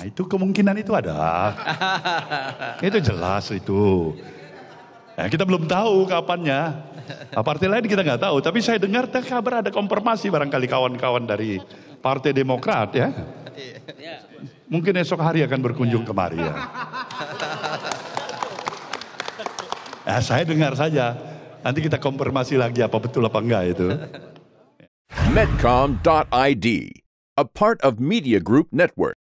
Nah, itu kemungkinan itu ada. itu jelas itu. Nah, kita belum tahu kapannya. Nah, partai lain kita nggak tahu. Tapi saya dengar kabar ada konfirmasi barangkali kawan-kawan dari Partai Demokrat ya. Iya. Mungkin esok hari akan berkunjung kemari ya. Nah, saya dengar saja. Nanti kita konfirmasi lagi apa betul apa enggak itu. Medcom.id, a part of Media Group Network.